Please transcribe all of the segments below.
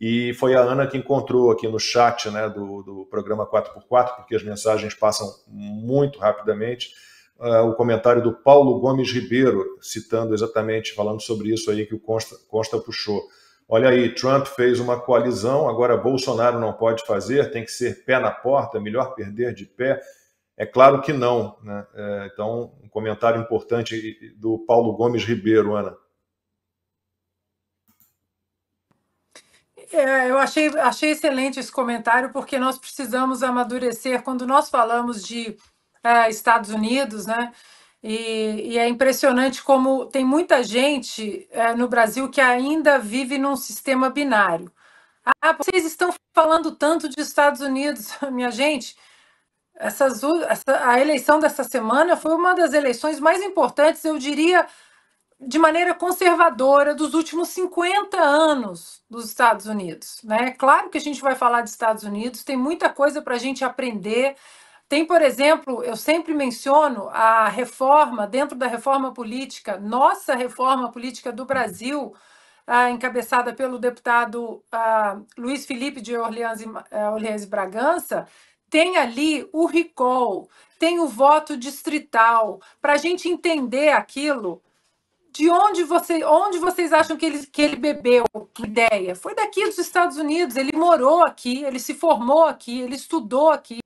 E foi a Ana que encontrou aqui no chat né, do, do programa 4x4, porque as mensagens passam muito rapidamente, uh, o comentário do Paulo Gomes Ribeiro, citando exatamente, falando sobre isso aí que o Consta, Consta puxou. Olha aí, Trump fez uma coalizão, agora Bolsonaro não pode fazer, tem que ser pé na porta, melhor perder de pé. É claro que não. Né? É, então, um comentário importante do Paulo Gomes Ribeiro, Ana. É, eu achei, achei excelente esse comentário, porque nós precisamos amadurecer quando nós falamos de é, Estados Unidos, né? E, e, é impressionante como tem muita gente é, no Brasil que ainda vive num sistema binário. Ah, vocês estão falando tanto de Estados Unidos, minha gente. Essas, essa, a eleição dessa semana foi uma das eleições mais importantes, eu diria, de maneira conservadora dos últimos 50 anos dos Estados Unidos. Né? Claro que a gente vai falar dos Estados Unidos, tem muita coisa para a gente aprender. Tem, por exemplo, eu sempre menciono a reforma, dentro da reforma política, nossa reforma política do Brasil, ah, encabeçada pelo deputado ah, Luiz Felipe de Orleans e, eh, Orleans e Bragança, tem ali o recall, tem o voto distrital, para a gente entender aquilo de onde, você, onde vocês acham que ele, que ele bebeu que ideia? Foi daqui dos Estados Unidos, ele morou aqui, ele se formou aqui, ele estudou aqui.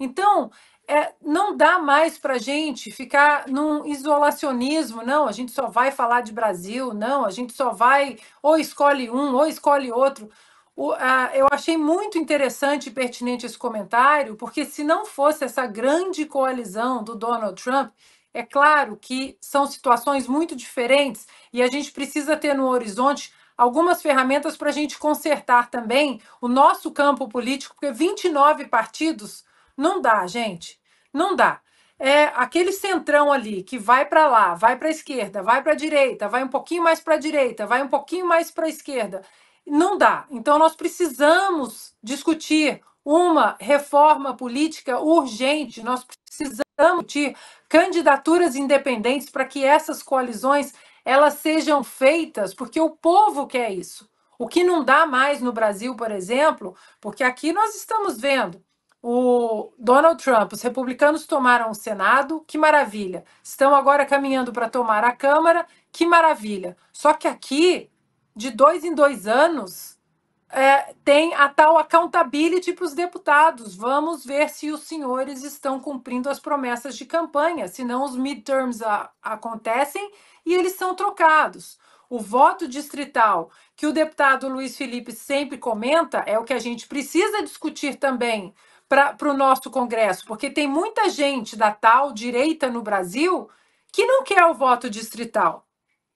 Então, é, não dá mais para a gente ficar num isolacionismo, não, a gente só vai falar de Brasil, não, a gente só vai, ou escolhe um, ou escolhe outro. O, eu achei muito interessante e pertinente esse comentário, porque se não fosse essa grande coalizão do Donald Trump, é claro que são situações muito diferentes e a gente precisa ter no horizonte algumas ferramentas para a gente consertar também o nosso campo político, porque 29 partidos não dá, gente, não dá. É aquele centrão ali que vai para lá, vai para a esquerda, vai para a direita, vai um pouquinho mais para a direita, vai um pouquinho mais para a esquerda. Não dá. Então nós precisamos discutir uma reforma política urgente, nós precisamos de candidaturas independentes para que essas coalizões elas sejam feitas, porque o povo quer isso. O que não dá mais no Brasil, por exemplo, porque aqui nós estamos vendo o Donald Trump, os republicanos tomaram o Senado, que maravilha. Estão agora caminhando para tomar a Câmara, que maravilha. Só que aqui, de dois em dois anos, é, tem a tal accountability para os deputados. Vamos ver se os senhores estão cumprindo as promessas de campanha, senão os midterms a, acontecem e eles são trocados. O voto distrital, que o deputado Luiz Felipe sempre comenta, é o que a gente precisa discutir também para o nosso Congresso, porque tem muita gente da tal direita no Brasil que não quer o voto distrital.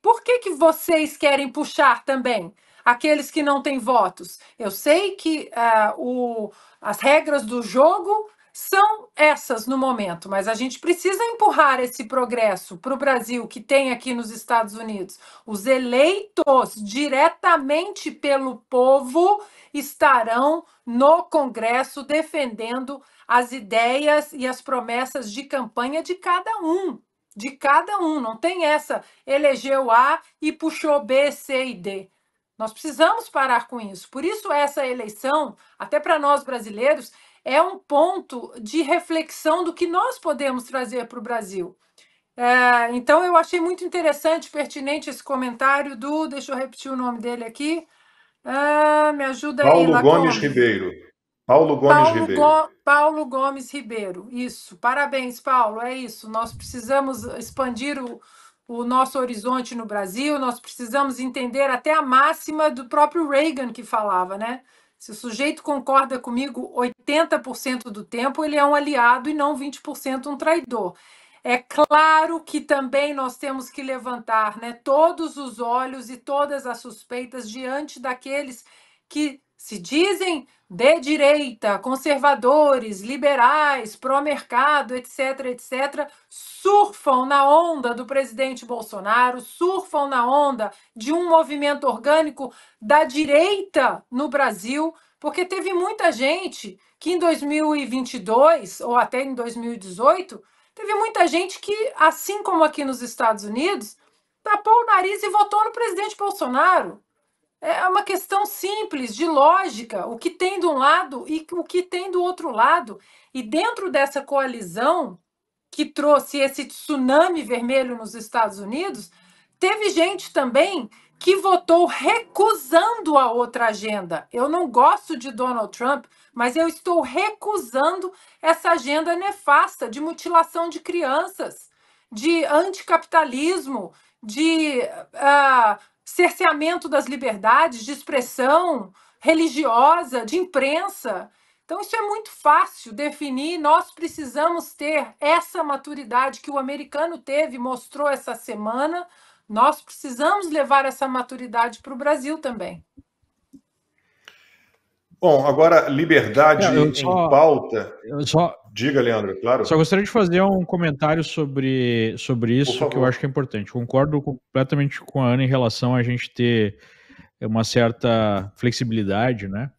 Por que, que vocês querem puxar também? aqueles que não têm votos. Eu sei que uh, o, as regras do jogo são essas no momento, mas a gente precisa empurrar esse progresso para o Brasil que tem aqui nos Estados Unidos. Os eleitos diretamente pelo povo estarão no Congresso defendendo as ideias e as promessas de campanha de cada um. De cada um, não tem essa, elegeu A e puxou B, C e D. Nós precisamos parar com isso. Por isso, essa eleição, até para nós brasileiros, é um ponto de reflexão do que nós podemos trazer para o Brasil. É, então, eu achei muito interessante, pertinente esse comentário do. Deixa eu repetir o nome dele aqui. É, me ajuda Paulo aí, Paulo Gomes Ribeiro. Paulo Gomes Paulo Ribeiro. Go Paulo Gomes Ribeiro. Isso. Parabéns, Paulo. É isso. Nós precisamos expandir o, o nosso horizonte no Brasil, nós precisamos entender até a máxima do próprio Reagan que falava, né? Se o sujeito concorda comigo 80% do tempo, ele é um aliado e não 20% um traidor. É claro que também nós temos que levantar né, todos os olhos e todas as suspeitas diante daqueles que se dizem de direita, conservadores, liberais, pró-mercado, etc., etc., surfam na onda do presidente Bolsonaro, surfam na onda de um movimento orgânico da direita no Brasil, porque teve muita gente que em 2022 ou até em 2018 teve muita gente que, assim como aqui nos Estados Unidos, tapou o nariz e votou no presidente Bolsonaro. É, é uma questão simples de lógica, o que tem de um lado e o que tem do outro lado. E dentro dessa coalizão que trouxe esse tsunami vermelho nos Estados Unidos, teve gente também que votou recusando a outra agenda. Eu não gosto de Donald Trump, mas eu estou recusando essa agenda nefasta de mutilação de crianças, de anticapitalismo, de uh, cerceamento das liberdades de expressão religiosa, de imprensa. Então, isso é muito fácil definir. Nós precisamos ter essa maturidade que o americano teve, mostrou essa semana. Nós precisamos levar essa maturidade para o Brasil também. Bom, agora liberdade é, em só, pauta. Só, Diga, Leandro, claro. Só gostaria de fazer um comentário sobre, sobre isso, que eu acho que é importante. Concordo completamente com a Ana em relação a gente ter uma certa flexibilidade, né?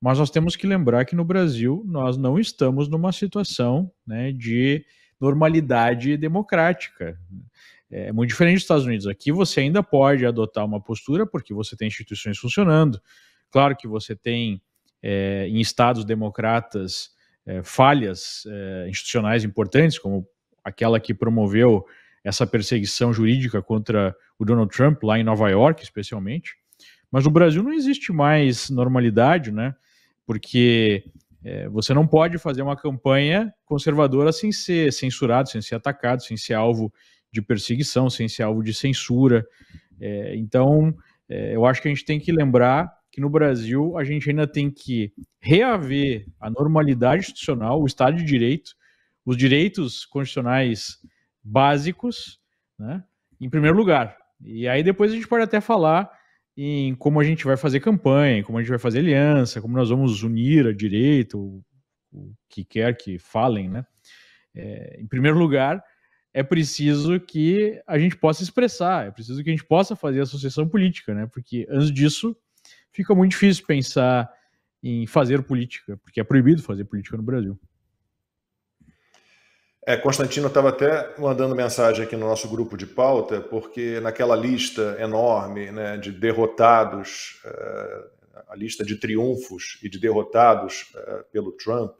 Mas nós temos que lembrar que no Brasil nós não estamos numa situação né, de normalidade democrática. É muito diferente dos Estados Unidos. Aqui você ainda pode adotar uma postura porque você tem instituições funcionando. Claro que você tem é, em estados democratas é, falhas é, institucionais importantes, como aquela que promoveu essa perseguição jurídica contra o Donald Trump lá em Nova York, especialmente. Mas no Brasil não existe mais normalidade, né? Porque é, você não pode fazer uma campanha conservadora sem ser censurado, sem ser atacado, sem ser alvo de perseguição, sem ser alvo de censura. É, então, é, eu acho que a gente tem que lembrar que no Brasil a gente ainda tem que reaver a normalidade institucional, o Estado de Direito, os direitos constitucionais básicos, né, em primeiro lugar. E aí depois a gente pode até falar em como a gente vai fazer campanha, como a gente vai fazer aliança, como nós vamos unir a direita, o, o que quer que falem, né? É, em primeiro lugar, é preciso que a gente possa expressar, é preciso que a gente possa fazer associação política, né? Porque antes disso, fica muito difícil pensar em fazer política, porque é proibido fazer política no Brasil. É, Constantino estava até mandando mensagem aqui no nosso grupo de pauta, porque naquela lista enorme né, de derrotados, eh, a lista de triunfos e de derrotados eh, pelo Trump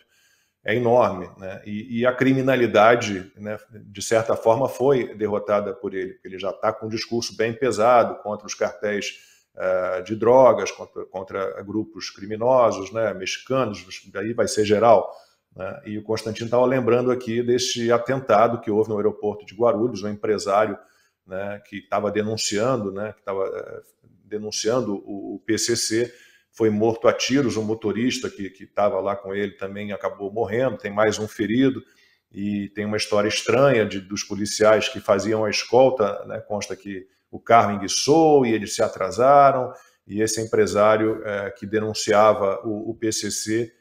é enorme, né? e, e a criminalidade, né, de certa forma, foi derrotada por ele, porque ele já está com um discurso bem pesado contra os cartéis eh, de drogas, contra, contra grupos criminosos, né, mexicanos, aí vai ser geral. Né? E o Constantino estava lembrando aqui deste atentado que houve no aeroporto de Guarulhos, um empresário né, que estava denunciando, né, que estava eh, denunciando o, o, PCC, foi morto a tiros, um motorista que estava lá com ele também acabou morrendo, tem mais um ferido, e tem uma história estranha de, dos policiais que faziam a escolta, né, consta que o carro enguiçou e eles se atrasaram, e esse empresário é, que denunciava o, o, PCC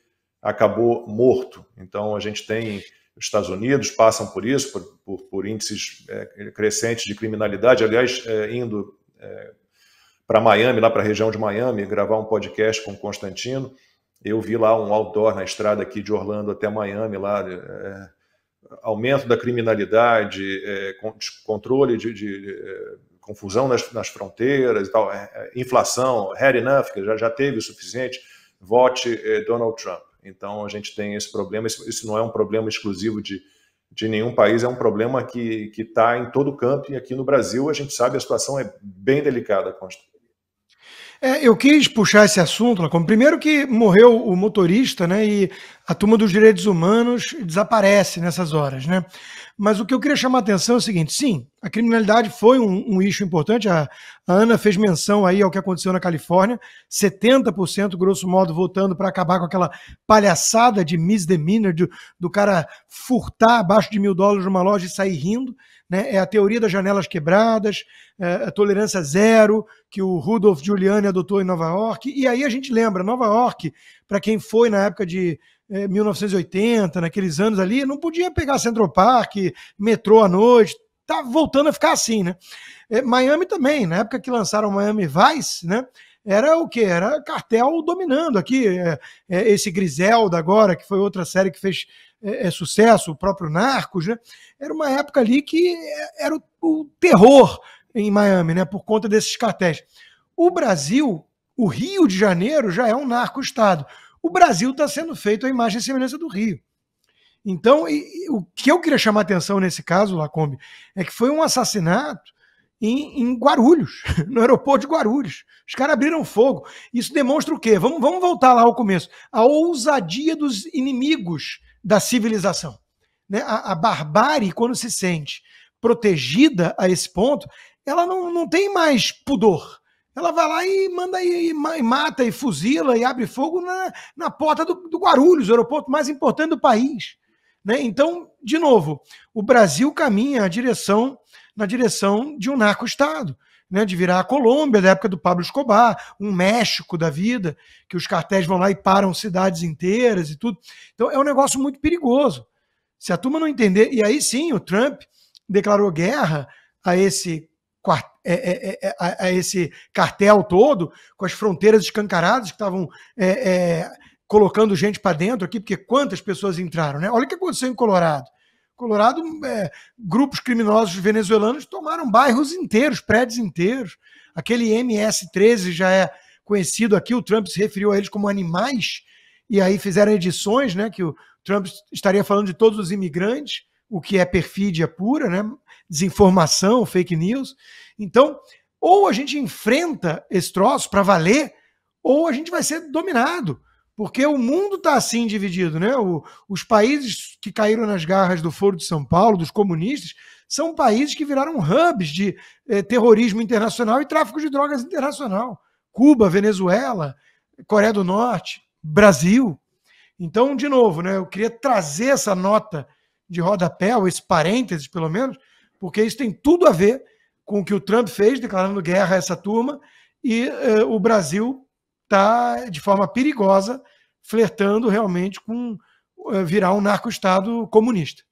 acabou morto. Então, a gente tem os Estados Unidos passam por isso, por, por, por índices é, crescentes de criminalidade. Aliás, é, indo é, para Miami, lá para a região de Miami, gravar um podcast com o Constantino, eu vi lá um outdoor na estrada aqui de Orlando até Miami, lá é, aumento da criminalidade, é, controle de, de confusão nas, nas fronteiras e tal, é, é, inflação, had enough, que já, já teve o suficiente, vote eh, Donald Trump. Então a gente tem esse problema, isso, não é um problema exclusivo de, de nenhum país, é um problema que está em todo o campo e aqui no Brasil a gente sabe a situação é bem delicada, é, eu quis puxar esse assunto, Lacombe. Primeiro que morreu o motorista, né? E a turma dos direitos humanos desaparece nessas horas, né? Mas o que eu queria chamar a atenção é o seguinte: sim, a criminalidade foi um, um eixo importante. A, a, Ana fez menção aí ao que aconteceu na Califórnia: 70%, grosso modo, votando para acabar com aquela palhaçada de misdemeanor, do, do cara furtar abaixo de mil dólares numa loja e sair rindo né? é a teoria das janelas quebradas, é a tolerância zero, que o Rudolf Giuliani adotou em Nova York. E aí a gente lembra, Nova York, para quem foi na época de 1980, é, naqueles anos ali, não podia pegar Central Park, metrô à noite, tá voltando a ficar assim, né? É, Miami também, na época que lançaram Miami Vice, né? Era o que? Era cartel dominando aqui. É, é, esse Griselda agora, que foi outra série que fez é, é sucesso, o próprio Narcos, né? Era uma época ali que era o, o terror em Miami, né? Por conta desses cartéis. O Brasil, o Rio de Janeiro já é um narco-estado. O Brasil está sendo feito a imagem e semelhança do Rio. Então, e, e, o que eu queria chamar atenção nesse caso, Lacombe, é que foi um assassinato em, em, Guarulhos, no aeroporto de Guarulhos. Os caras abriram fogo. Isso demonstra o quê? Vamos, vamos voltar lá ao começo. A ousadia dos inimigos da civilização. Né? A, a, barbárie, quando se sente protegida a esse ponto, ela não, não tem mais pudor. Ela vai lá e manda e, e mata e fuzila e abre fogo na, na porta do, do Guarulhos, o aeroporto mais importante do país. Né? Então, de novo, o Brasil caminha a direção, na direção de um narco-estado né, de virar a Colômbia, da época do Pablo Escobar, um México da vida, que os cartéis vão lá e param cidades inteiras e tudo. Então é um negócio muito perigoso. Se a turma não entender. E aí sim, o Trump declarou guerra a esse, a, é, é, é, a, a esse cartel todo, com as fronteiras escancaradas que estavam. É, é, colocando gente para dentro aqui, porque quantas pessoas entraram, né? Olha o que aconteceu em Colorado. Colorado, é, grupos criminosos venezuelanos tomaram bairros inteiros, prédios inteiros. Aquele MS-13 já é conhecido aqui, o Trump se referiu a eles como animais, e aí fizeram edições, né, que o Trump estaria falando de todos os imigrantes, o que é perfídia pura, né, desinformação, fake news. Então, ou a gente enfrenta esse troço para valer, ou a gente vai ser dominado. Porque o mundo está assim dividido, né? O, os países que caíram nas garras do Foro de São Paulo, dos comunistas, são países que viraram hubs de eh, terrorismo internacional e tráfico de drogas internacional. Cuba, Venezuela, Coreia do Norte, Brasil. Então, de novo, né, eu queria trazer essa nota de rodapé, ou esse parênteses, pelo menos, porque isso tem tudo a ver com o que o Trump fez, declarando guerra a essa turma, e eh, o Brasil está de forma perigosa flertando realmente com eh, virar um narco-estado comunista.